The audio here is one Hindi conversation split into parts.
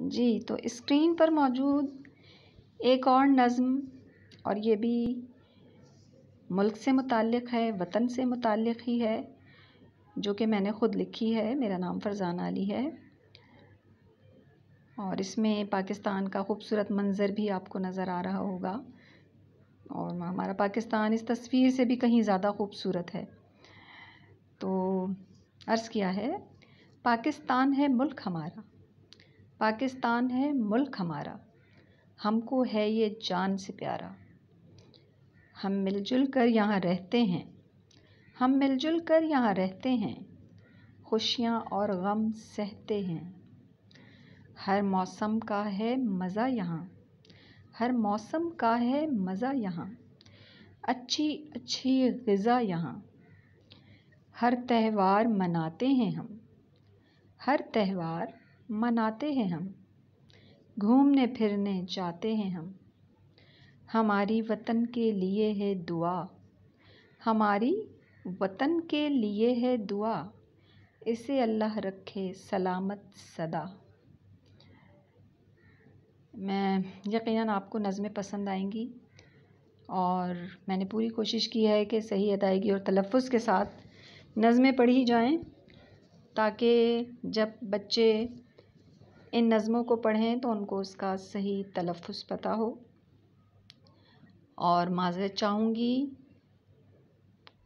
जी तो स्क्रीन पर मौजूद एक और नज़म और ये भी मुल्क से मुतक़ है वतन से मुतक़ ही है जो कि मैंने ख़ुद लिखी है मेरा नाम फ़रज़ान अली है और इसमें पाकिस्तान का खूबसूरत मंज़र भी आपको नज़र आ रहा होगा और हमारा पाकिस्तान इस तस्वीर से भी कहीं ज़्यादा खूबसूरत है तो अर्ज़ किया है पाकिस्तान है मुल्क हमारा पाकिस्तान है मुल्क हमारा हमको है ये जान से प्यारा हम मिलजुल कर यहाँ रहते हैं हम मिलजुल कर यहाँ रहते हैं खुशियाँ और गम सहते हैं हर मौसम का है मज़ा यहाँ हर मौसम का है मज़ा यहाँ अच्छी अच्छी गज़ा यहाँ हर त्यौहार मनाते हैं हम हर त्यौहार मनाते हैं हम घूमने फिरने जाते हैं हम हमारी वतन के लिए है दुआ हमारी वतन के लिए है दुआ इसे अल्लाह रखे सलामत सदा मैं यकीनन आपको नज़में पसंद आएंगी और मैंने पूरी कोशिश की है कि सही अदायगी और तलफ़ के साथ नज़में पढ़ी जाएं ताकि जब बच्चे इन नज़मों को पढ़ें तो उनको उसका सही तलफ़ पता हो और माजरत चाहूँगी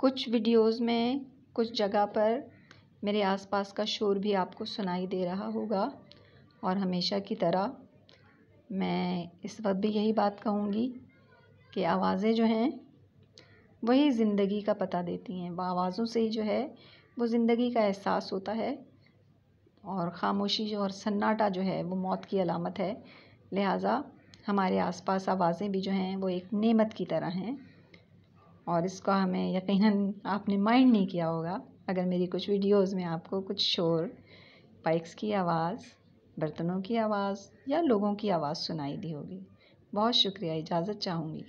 कुछ वीडियोस में कुछ जगह पर मेरे आसपास का शोर भी आपको सुनाई दे रहा होगा और हमेशा की तरह मैं इस वक्त भी यही बात कहूँगी कि आवाज़ें जो हैं वही ज़िंदगी का पता देती हैं वह आवाज़ों से ही जो है वो ज़िंदगी का एहसास होता है और ख़ामोशी और सन्नाटा जो है वो मौत की अलामत है लिहाजा हमारे आसपास आवाज़ें भी जो हैं वो एक नेमत की तरह हैं और इसका हमें यकीनन आपने माइंड नहीं किया होगा अगर मेरी कुछ वीडियोस में आपको कुछ शोर बाइक्स की आवाज़ बर्तनों की आवाज़ या लोगों की आवाज़ सुनाई दी होगी बहुत शुक्रिया इजाज़त चाहूँगी